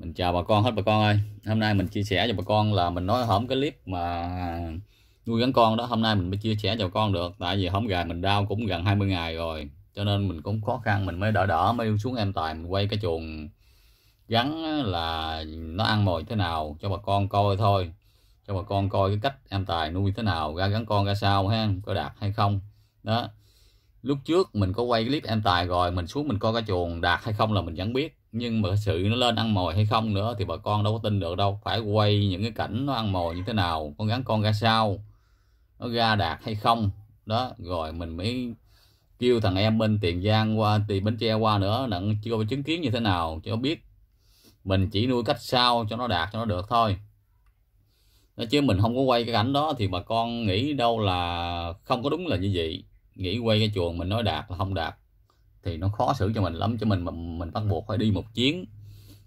mình chào bà con hết bà con ơi hôm nay mình chia sẻ cho bà con là mình nói hổng cái clip mà nuôi gắn con đó hôm nay mình mới chia sẻ cho bà con được tại vì hổng gà mình đau cũng gần 20 ngày rồi cho nên mình cũng khó khăn mình mới đỡ đỡ mới xuống em tài mình quay cái chuồng gắn là nó ăn mồi thế nào cho bà con coi thôi cho bà con coi cái cách em tài nuôi thế nào ra gắn con ra sao ha có đạt hay không đó lúc trước mình có quay clip em tài rồi mình xuống mình coi cái chuồng đạt hay không là mình vẫn biết nhưng mà sự nó lên ăn mồi hay không nữa thì bà con đâu có tin được đâu phải quay những cái cảnh nó ăn mồi như thế nào con gắn con ra sao nó ra đạt hay không đó rồi mình mới kêu thằng em bên tiền giang qua thì bến tre qua nữa nặng chưa có chứng kiến như thế nào cho biết mình chỉ nuôi cách sao cho nó đạt cho nó được thôi đó chứ mình không có quay cái cảnh đó thì bà con nghĩ đâu là không có đúng là như vậy nghĩ quay cái chuồng mình nói đạt là không đạt thì nó khó xử cho mình lắm cho mình mà mình bắt buộc phải đi một chuyến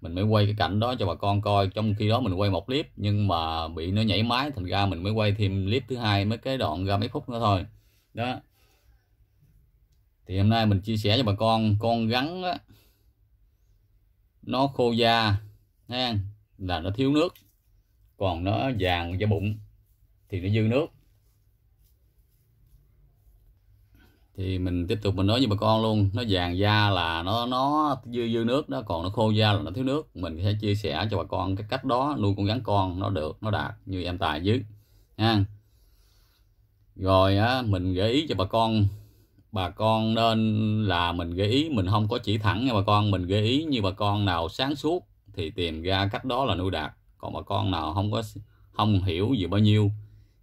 mình mới quay cái cảnh đó cho bà con coi trong khi đó mình quay một clip nhưng mà bị nó nhảy máy thành ra mình mới quay thêm clip thứ hai mới cái đoạn ra mấy phút nữa thôi đó thì hôm nay mình chia sẻ cho bà con con rắn đó, nó khô da ha, là nó thiếu nước còn nó vàng da bụng thì nó dư nước thì mình tiếp tục mình nói với bà con luôn nó vàng da là nó nó dư dư nước đó còn nó khô da là nó thiếu nước mình sẽ chia sẻ cho bà con cái cách đó nuôi con gắn con nó được nó đạt như em tài dưới ha rồi á mình gợi ý cho bà con bà con nên là mình gợi ý mình không có chỉ thẳng nha bà con mình gợi ý như bà con nào sáng suốt thì tìm ra cách đó là nuôi đạt còn bà con nào không có không hiểu gì bao nhiêu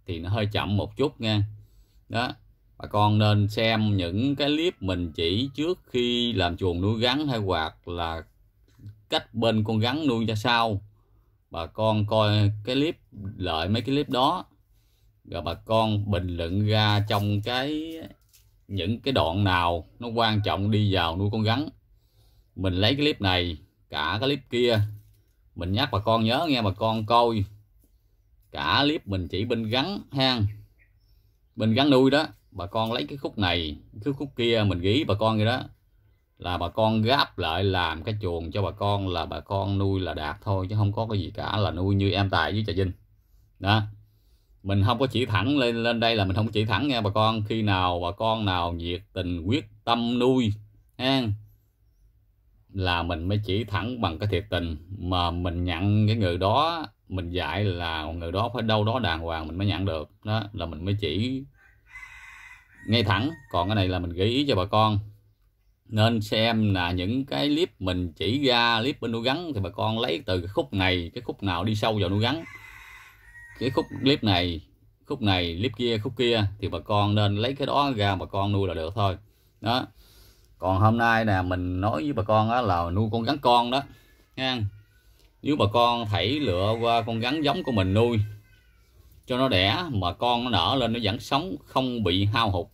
thì nó hơi chậm một chút nha đó bà con nên xem những cái clip mình chỉ trước khi làm chuồng nuôi gắn hay hoặc là cách bên con gắn nuôi ra sao bà con coi cái clip lợi mấy cái clip đó rồi bà con bình luận ra trong cái những cái đoạn nào nó quan trọng đi vào nuôi con gắn mình lấy cái clip này cả cái clip kia mình nhắc bà con nhớ nghe bà con coi cả clip mình chỉ bên gắn hang bên gắn nuôi đó bà con lấy cái khúc này cái khúc kia mình ghi bà con vậy đó là bà con gáp lại làm cái chuồng cho bà con là bà con nuôi là đạt thôi chứ không có cái gì cả là nuôi như em tài với trà vinh đó mình không có chỉ thẳng lên lên đây là mình không chỉ thẳng nha bà con khi nào bà con nào nhiệt tình quyết tâm nuôi ha là mình mới chỉ thẳng bằng cái thiệt tình mà mình nhận cái người đó mình dạy là người đó phải đâu đó đàng hoàng mình mới nhận được đó là mình mới chỉ ngay thẳng còn cái này là mình gợi ý cho bà con nên xem là những cái clip mình chỉ ra clip bên nuôi gắn thì bà con lấy từ cái khúc này cái khúc nào đi sâu vào nuôi gắn cái khúc clip này khúc này clip kia khúc kia thì bà con nên lấy cái đó ra bà con nuôi là được thôi đó còn hôm nay nè mình nói với bà con đó là nuôi con gắn con đó nha nếu bà con thảy lựa qua con gắn giống của mình nuôi cho nó đẻ mà con nó nở lên nó vẫn sống không bị hao hụt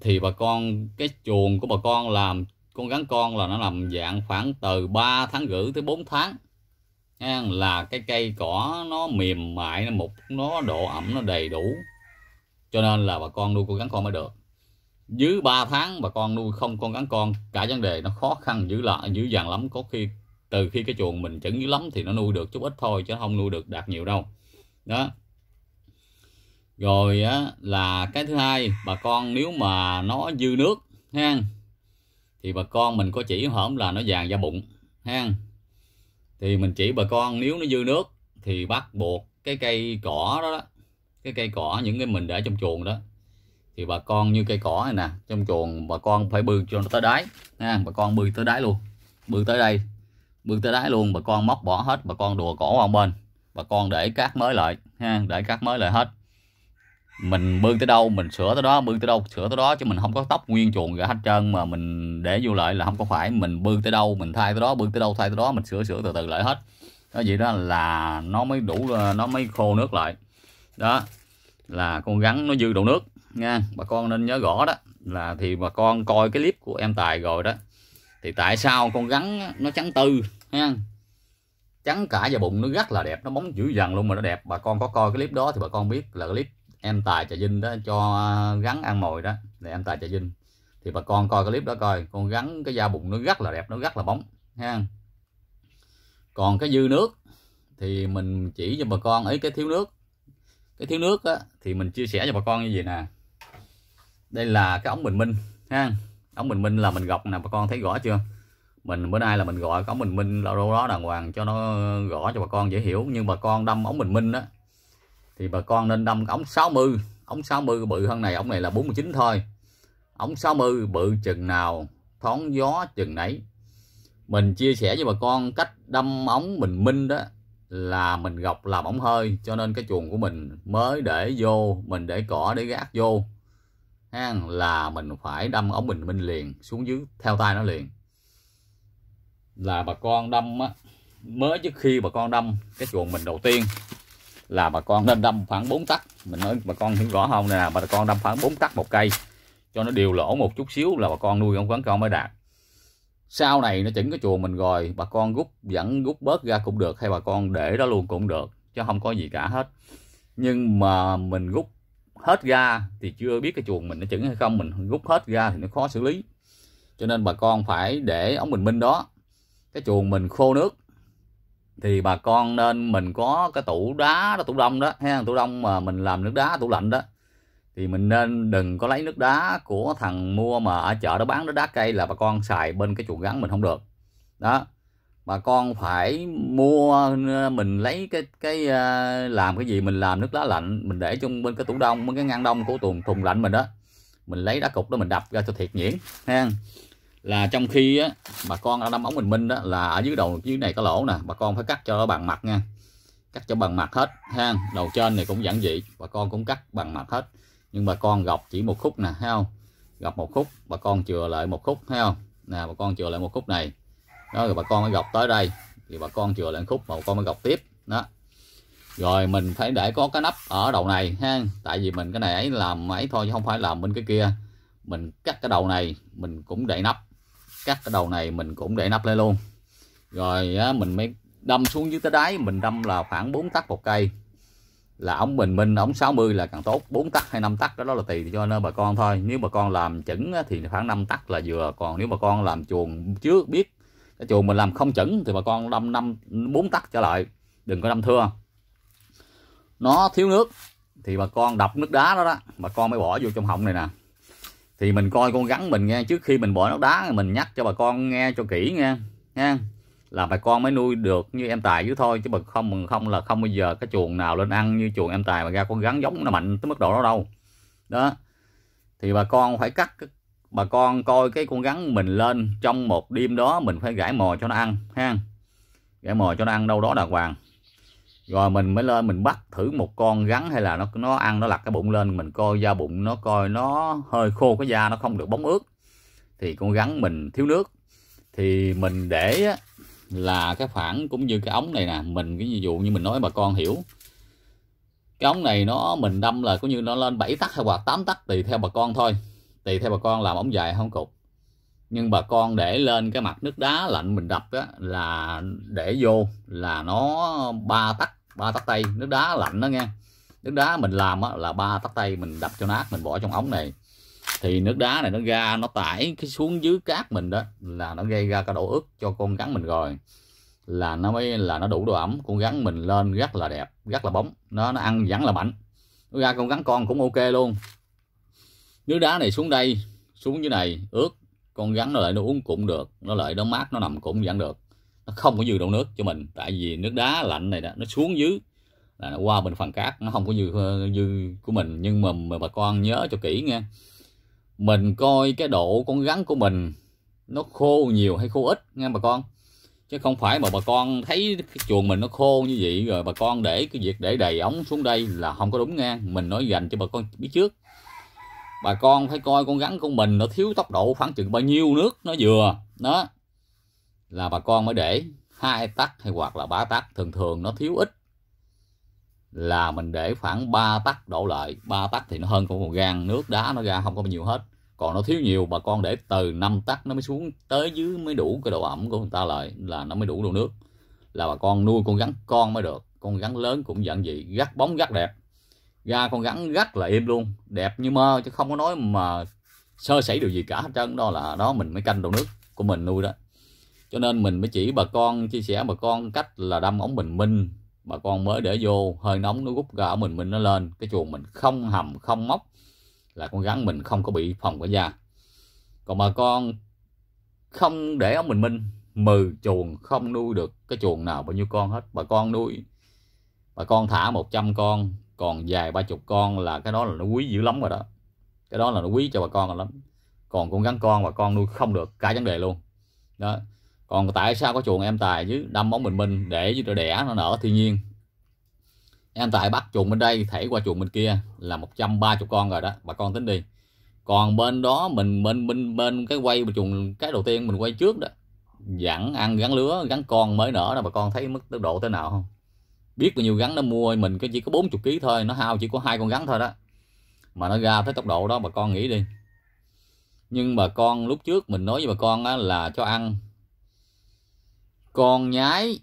thì bà con cái chuồng của bà con làm con gắn con là nó nằm dạng khoảng từ 3 tháng rưỡi tới 4 tháng là cái cây cỏ nó mềm mại nó mục nó độ ẩm nó đầy đủ cho nên là bà con nuôi con gắn con mới được dưới 3 tháng bà con nuôi không con gắn con cả vấn đề nó khó khăn dữ lạ dữ dằn lắm có khi từ khi cái chuồng mình chẩn dữ lắm thì nó nuôi được chút ít thôi chứ không nuôi được đạt nhiều đâu đó rồi á, là cái thứ hai bà con nếu mà nó dư nước ha thì bà con mình có chỉ hổm là nó vàng da bụng ha thì mình chỉ bà con nếu nó dư nước thì bắt buộc cái cây cỏ đó, đó cái cây cỏ những cái mình để trong chuồng đó thì bà con như cây cỏ này nè trong chuồng bà con phải bươi cho nó tới đáy ha bà con bươi tới đáy luôn bươi tới đây bươi tới đáy luôn bà con móc bỏ hết bà con đùa cỏ qua bên bà con để cát mới lại ha để cát mới lại hết mình bươn tới đâu mình sửa tới đó bươn tới đâu sửa tới đó chứ mình không có tóc nguyên chuồng ra hết trơn mà mình để vô lại là không có phải mình bươn tới đâu mình thay tới đó bươn tới đâu thay tới đó mình sửa sửa từ từ lại hết đó vậy đó là nó mới đủ ờ, nó mới khô nước lại đó là con gắn nó dư độ nước nha bà con nên nhớ rõ đó là thì bà con coi cái clip của em tài rồi đó thì tại sao con gắn nó trắng tư ha trắng cả và bụng nó rất là đẹp nó bóng dữ dằn luôn mà nó đẹp bà con có coi cái clip đó thì bà con biết là clip em tài trà vinh đó cho gắn ăn mồi đó là em tài trà vinh thì bà con coi cái clip đó coi con gắn cái da bụng nó rất là đẹp nó rất là bóng ha còn cái dư nước thì mình chỉ cho bà con ấy cái thiếu nước cái thiếu nước á, thì mình chia sẻ cho bà con như vậy nè đây là cái ống bình minh ha ống bình minh là mình gọc nè bà con thấy rõ chưa mình bữa nay là mình gọi ống bình minh là đâu đó đàng hoàng cho nó gõ cho bà con dễ hiểu nhưng bà con đâm ống bình minh đó thì bà con nên đâm ống 60 ống 60 bự hơn này ống này là 49 thôi ống 60 bự chừng nào thoáng gió chừng nấy mình chia sẻ với bà con cách đâm ống bình minh đó là mình gọc làm ống hơi cho nên cái chuồng của mình mới để vô mình để cỏ để gác vô ha, là mình phải đâm ống bình minh liền xuống dưới theo tay nó liền là bà con đâm á mới trước khi bà con đâm cái chuồng mình đầu tiên là bà con nên đâm khoảng 4 tắc mình nói bà con hiểu rõ không nè bà con đâm khoảng 4 tắc một cây cho nó đều lỗ một chút xíu là bà con nuôi ông quán con mới đạt sau này nó chỉnh cái chuồng mình rồi bà con rút vẫn rút bớt ra cũng được hay bà con để đó luôn cũng được chứ không có gì cả hết nhưng mà mình rút hết ra thì chưa biết cái chuồng mình nó chỉnh hay không mình rút hết ra thì nó khó xử lý cho nên bà con phải để ống bình minh đó cái chuồng mình khô nước thì bà con nên mình có cái tủ đá đó tủ đông đó ha tủ đông mà mình làm nước đá tủ lạnh đó thì mình nên đừng có lấy nước đá của thằng mua mà ở chợ đó bán nước đá cây là bà con xài bên cái chuồng gắn mình không được đó bà con phải mua ờ, mình lấy cái cái ờ, làm cái gì mình làm nước đá lạnh mình để trong bên cái tủ đông bên cái ngăn đông của thùng thùng lạnh mình đó mình lấy đá cục đó mình đập ra cho thiệt nhuyễn ha là trong khi á, bà con đã đâm ống bình minh đó là ở dưới đầu dưới này có lỗ nè bà con phải cắt cho bằng mặt nha cắt cho bằng mặt hết ha đầu trên này cũng giản dị bà con cũng cắt bằng mặt hết nhưng bà con gọc chỉ một khúc nè ha không gọc một khúc bà con chừa lại một khúc ha nè bà con chừa lại một khúc này đó rồi bà con mới gọc tới đây thì bà con chừa lại một khúc bà con mới gọc tiếp đó rồi mình phải để có cái nắp ở đầu này ha tại vì mình cái này ấy làm ấy thôi chứ không phải làm bên cái kia mình cắt cái đầu này mình cũng để nắp cắt cái đầu này mình cũng để nắp lên luôn rồi mình mới đâm xuống dưới tới đáy mình đâm là khoảng 4 tắc một cây là ống bình minh ống 60 là càng tốt 4 tắc hay 5 tắc đó là tùy cho nên bà con thôi nếu bà con làm chuẩn thì khoảng 5 tắc là vừa còn nếu bà con làm chuồng trước biết cái chuồng mình làm không chuẩn thì bà con đâm 5 4 tắc trở lại đừng có đâm thưa nó thiếu nước thì bà con đập nước đá đó đó bà con mới bỏ vô trong họng này nè thì mình coi con rắn mình nghe trước khi mình bỏ nó đá mình nhắc cho bà con nghe cho kỹ nghe nha là bà con mới nuôi được như em tài chứ thôi chứ mà không mình không là không bao giờ cái chuồng nào lên ăn như chuồng em tài mà ra con rắn giống nó mạnh tới mức độ đó đâu đó thì bà con phải cắt bà con coi cái con rắn mình lên trong một đêm đó mình phải gãi mò cho nó ăn ha gãi mò cho nó ăn đâu đó đàng hoàng rồi mình mới lên mình bắt thử một con rắn hay là nó nó ăn nó lật cái bụng lên mình coi da bụng nó coi nó hơi khô cái da nó không được bóng ướt thì con rắn mình thiếu nước thì mình để là cái phản cũng như cái ống này nè mình cái ví dụ như mình nói bà con hiểu cái ống này nó mình đâm là cũng như nó lên 7 tắc hay hoặc 8 tắc tùy theo bà con thôi tùy theo bà con làm ống dài không cục nhưng bà con để lên cái mặt nước đá lạnh mình đập á, là để vô là nó ba tắc ba tắc tay nước đá lạnh đó nghe nước đá mình làm á, là ba tắc tay mình đập cho nát mình bỏ trong ống này thì nước đá này nó ra nó tải cái xuống dưới cát mình đó là nó gây ra cái độ ướt cho con gắn mình rồi là nó mới là nó đủ độ ẩm con gắn mình lên rất là đẹp rất là bóng nó nó ăn vẫn là mạnh nó ra con gắn con cũng ok luôn nước đá này xuống đây xuống dưới này ướt con rắn nó lại nó uống cũng được nó lại nó mát nó nằm cũng vẫn được nó không có dư đâu nước cho mình tại vì nước đá lạnh này đó nó xuống dưới là nó qua bên phần cát nó không có dư ờ, dư của mình nhưng mà, mà bà con nhớ cho kỹ nha mình coi cái độ con rắn của mình nó khô nhiều hay khô ít nha bà con chứ không phải mà bà con thấy cái chuồng mình nó khô như vậy rồi bà con để cái việc để đầy ống xuống đây là không có đúng nha mình nói dành cho bà con biết trước bà con phải coi con rắn của mình nó thiếu tốc độ khoảng chừng bao nhiêu nước nó vừa đó là bà con mới để hai tắc hay hoặc là ba tắc thường thường nó thiếu ít là mình để khoảng 3 tắc đổ lại 3 tắc thì nó hơn con một gan nước đá nó ra không có bao nhiêu hết còn nó thiếu nhiều bà con để từ 5 tắc nó mới xuống tới dưới mới đủ cái độ ẩm của người ta lại là nó mới đủ độ nước là bà con nuôi con gắn con mới được con gắn lớn cũng dạng gì gắt bóng gắt đẹp ra con rắn rất là im luôn đẹp như mơ chứ không có nói mà sơ sẩy điều gì cả hết trơn đó là đó mình mới canh đồ nước của mình nuôi đó cho nên mình mới chỉ bà con chia sẻ bà con cách là đâm ống bình minh bà con mới để vô hơi nóng nó rút ra ở mình mình nó lên cái chuồng mình không hầm không móc là con rắn mình không có bị phòng cả da còn bà con không để ống bình minh mừ chuồng không nuôi được cái chuồng nào bao nhiêu con hết bà con nuôi bà con thả 100 con còn dài ba chục con là cái đó là nó quý dữ lắm rồi đó cái đó là nó quý cho bà con lắm còn con gắn con bà con nuôi không được cả vấn đề luôn đó còn tại sao có chuồng em tài chứ đâm bóng bình minh để với đẻ nó nở thiên nhiên em tài bắt chuồng bên đây thảy qua chuồng bên kia là 130 con rồi đó bà con tính đi còn bên đó mình bên bên bên cái quay chuồng cái đầu tiên mình quay trước đó dặn ăn gắn lứa gắn con mới nở là bà con thấy mức tốc độ thế nào không biết bao nhiêu gắn nó mua mình cái chỉ có 40 kg thôi nó hao chỉ có hai con gắn thôi đó mà nó ra tới tốc độ đó bà con nghĩ đi nhưng bà con lúc trước mình nói với bà con á, là cho ăn con nhái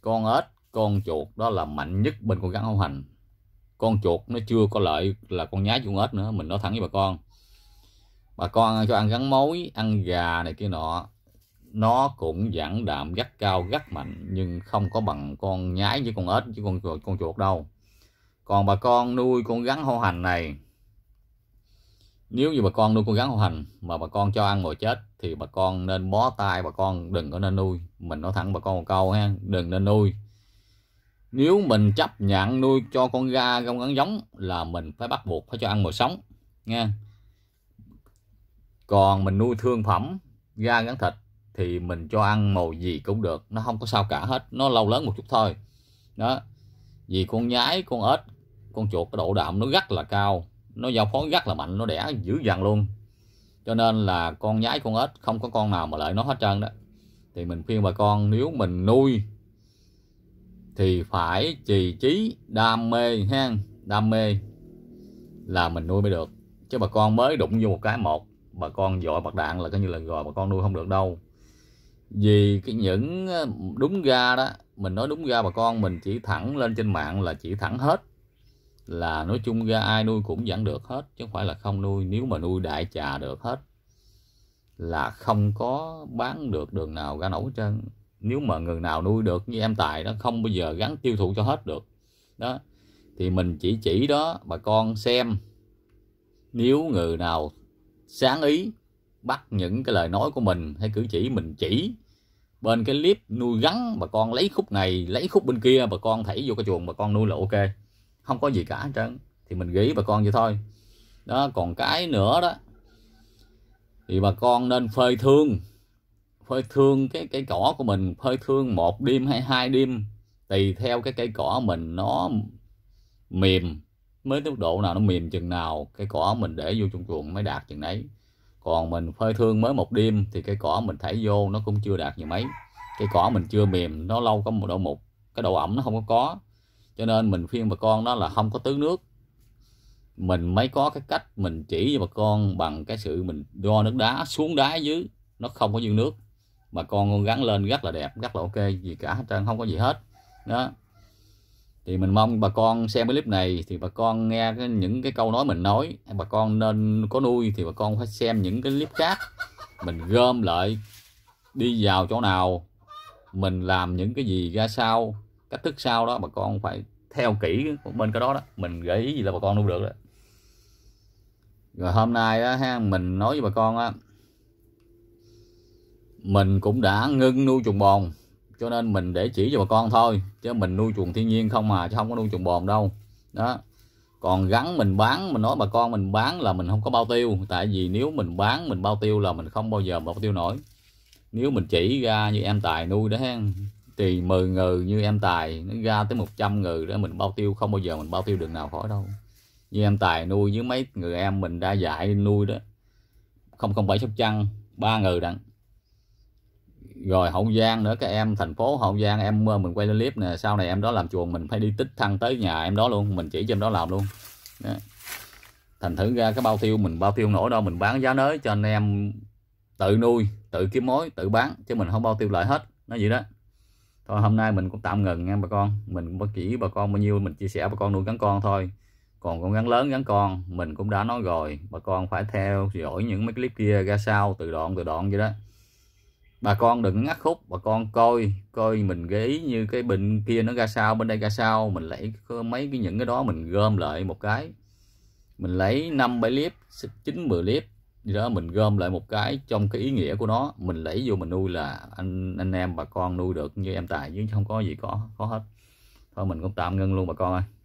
con ếch con chuột đó là mạnh nhất bên con gắn hậu hành con chuột nó chưa có lợi là con nhái chuột ếch nữa mình nói thẳng với bà con bà con cho ăn gắn mối ăn gà này kia nọ nó cũng giảng đạm gắt cao gắt mạnh nhưng không có bằng con nhái với con ếch với con chuột con chuột đâu còn bà con nuôi con rắn hô hành này nếu như bà con nuôi con rắn hô hành mà bà con cho ăn mồi chết thì bà con nên bó tay bà con đừng có nên nuôi mình nói thẳng bà con một câu ha đừng nên nuôi nếu mình chấp nhận nuôi cho con ga con rắn giống là mình phải bắt buộc phải cho ăn mồi sống nha còn mình nuôi thương phẩm ga gắn thịt thì mình cho ăn màu gì cũng được nó không có sao cả hết nó lâu lớn một chút thôi đó vì con nhái con ếch con chuột cái độ đạm nó rất là cao nó giao phối rất là mạnh nó đẻ dữ dằn luôn cho nên là con nhái con ếch không có con nào mà lợi nó hết trơn đó thì mình khuyên bà con nếu mình nuôi thì phải trì trí đam mê ha đam mê là mình nuôi mới được chứ bà con mới đụng vô một cái một bà con dội bạc đạn là coi như là rồi bà con nuôi không được đâu vì cái những ờ, đúng ra đó mình nói đúng ra bà con mình chỉ thẳng lên trên mạng là chỉ thẳng hết là nói chung ra ai nuôi cũng vẫn được hết chứ không phải là không nuôi nếu mà nuôi đại trà được hết là không có bán được đường nào ra nổi trơn nếu mà người nào nuôi được như em tài đó không bao giờ gắn tiêu thụ cho hết được đó thì mình chỉ chỉ đó bà con xem nếu người nào sáng ý bắt những cái lời nói của mình hay cử chỉ mình chỉ bên cái clip nuôi gắn bà con lấy khúc này lấy khúc bên kia bà con thảy vô cái chuồng bà con nuôi là ok không có gì cả trơn thì mình ghi bà con vậy thôi đó còn cái nữa đó thì bà con nên phơi thương phơi thương cái cây cỏ của mình phơi thương một đêm hay hai đêm tùy theo cái cây cỏ mình nó mềm mới tốc độ nào nó mềm chừng nào cây cỏ mình để vô trong chuồng mới đạt chừng đấy còn mình phơi thương mới một đêm thì cây cỏ mình thải vô nó cũng chưa đạt gì mấy cây cỏ mình chưa mềm nó lâu có một độ mục cái độ ẩm nó không có có cho nên mình khuyên bà con đó là không có tưới nước mình mới có cái cách mình chỉ cho bà con bằng cái sự mình đo nước đá xuống đá dưới nó không có dư nước bà con gắn lên rất là đẹp rất là ok gì cả hết trơn không có gì hết đó thì mình mong bà con xem cái clip này thì bà con nghe cái, những cái câu nói mình nói bà con nên có nuôi thì bà con phải xem những cái clip khác mình gom lại đi vào chỗ nào mình làm những cái gì ra sao cách thức sao đó bà con phải theo kỹ bên cái đó đó mình gợi ý gì là bà con nuôi được đó rồi hôm nay á ha mình nói với bà con á mình cũng đã ngưng nuôi trùng bòn cho nên mình để chỉ cho bà con thôi chứ mình nuôi chuồng thiên nhiên không mà chứ không có nuôi chuồng bồn đâu đó còn gắn mình bán mình nói bà con mình bán là mình không có bao tiêu tại vì nếu mình bán mình bao tiêu là mình không bao giờ bao tiêu nổi nếu mình chỉ ra như em tài nuôi đó thì 10 người như em tài nó ra tới 100 người đó mình bao tiêu không bao giờ mình bao tiêu được nào khỏi đâu như em tài nuôi với mấy người em mình đã dạy nuôi đó không không bảy sóc trăng ba người đặng rồi hậu giang nữa các em thành phố hậu giang em ờ, mình quay lên clip nè sau này em đó làm chuồng mình phải đi tích thăng tới nhà em đó luôn mình chỉ cho em đó làm luôn đó. thành thử ra cái bao tiêu mình bao tiêu nổi đâu mình bán giá nới cho anh em tự nuôi tự kiếm mối tự bán chứ mình không bao tiêu lại hết nó vậy đó thôi hôm nay mình cũng tạm ngừng nha bà con mình chỉ bà con bao nhiêu mình chia sẻ bà con nuôi gắn con thôi còn con gắn lớn gắn con mình cũng đã nói rồi bà con phải theo dõi những mấy clip kia ra sao từ đoạn từ đoạn vậy đó bà con đừng ngắt khúc bà con coi coi mình để như cái bên kia nó ra sao bên đây ra sao mình lấy mấy cái những cái đó mình gom lại một cái mình lấy năm bảy clip chín mười clip gì đó mình gom lại một cái trong cái ý nghĩa của nó mình lấy vô mình nuôi là anh anh em bà con nuôi được như em tài chứ không có gì có có hết thôi mình cũng tạm ngưng luôn bà con ơi